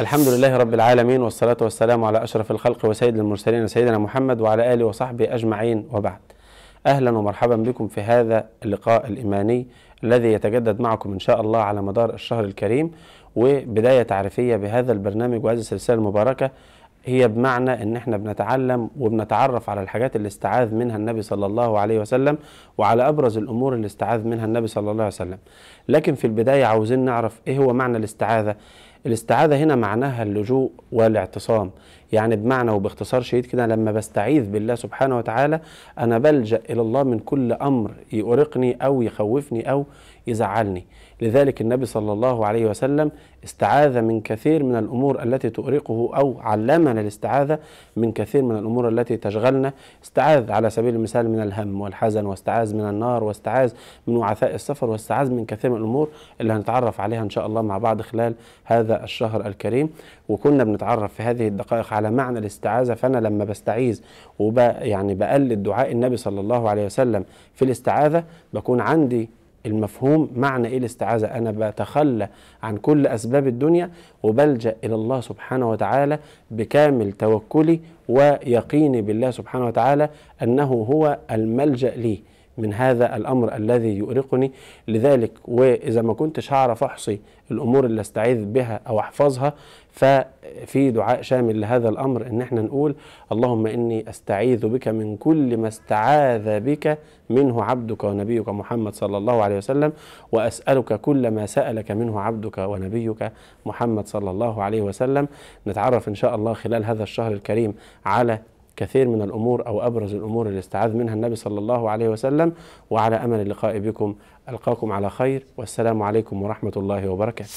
الحمد لله رب العالمين والصلاة والسلام على أشرف الخلق وسيد المرسلين سيدنا محمد وعلى آله وصحبه أجمعين وبعد أهلا ومرحبا بكم في هذا اللقاء الإيماني الذي يتجدد معكم إن شاء الله على مدار الشهر الكريم وبداية تعريفية بهذا البرنامج وهذه السلسلة المباركة هي بمعنى ان احنا بنتعلم وبنتعرف على الحاجات اللي استعاذ منها النبي صلى الله عليه وسلم وعلى ابرز الامور اللي استعاذ منها النبي صلى الله عليه وسلم لكن في البدايه عاوزين نعرف ايه هو معنى الاستعاذه الاستعاذه هنا معناها اللجوء والاعتصام يعني بمعنى وباختصار شديد كده لما بستعيذ بالله سبحانه وتعالى أنا بلجأ إلى الله من كل أمر يؤرقني أو يخوفني أو يزعلني لذلك النبي صلى الله عليه وسلم استعاذ من كثير من الأمور التي تؤرقه أو علمنا الاستعاذة من كثير من الأمور التي تشغلنا استعاذ على سبيل المثال من الهم والحزن واستعاذ من النار واستعاذ من وعثاء السفر واستعاذ من كثير من الأمور اللي هنتعرف عليها إن شاء الله مع بعض خلال هذا الشهر الكريم وكنا بنتعرف في هذه الدقائق على معنى الاستعاذة فأنا لما بستعيذ وب يعني بقلد دعاء النبي صلى الله عليه وسلم في الاستعاذة بكون عندي المفهوم معنى ايه الاستعاذه انا بتخلى عن كل اسباب الدنيا وبلجا الى الله سبحانه وتعالى بكامل توكلي ويقيني بالله سبحانه وتعالى انه هو الملجا لي من هذا الامر الذي يؤرقني لذلك واذا ما كنتش هعرف احصي الامور اللي استعيذ بها او احفظها ففي دعاء شامل لهذا الامر ان احنا نقول اللهم اني استعيذ بك من كل ما استعاذ بك منه عبدك ونبيك محمد صلى الله عليه وسلم واسالك كل ما سالك منه عبدك ونبيك محمد صلى الله عليه وسلم نتعرف ان شاء الله خلال هذا الشهر الكريم على كثير من الأمور أو أبرز الأمور اللي استعاذ منها النبي صلى الله عليه وسلم وعلى أمل اللقاء بكم ألقاكم على خير والسلام عليكم ورحمة الله وبركاته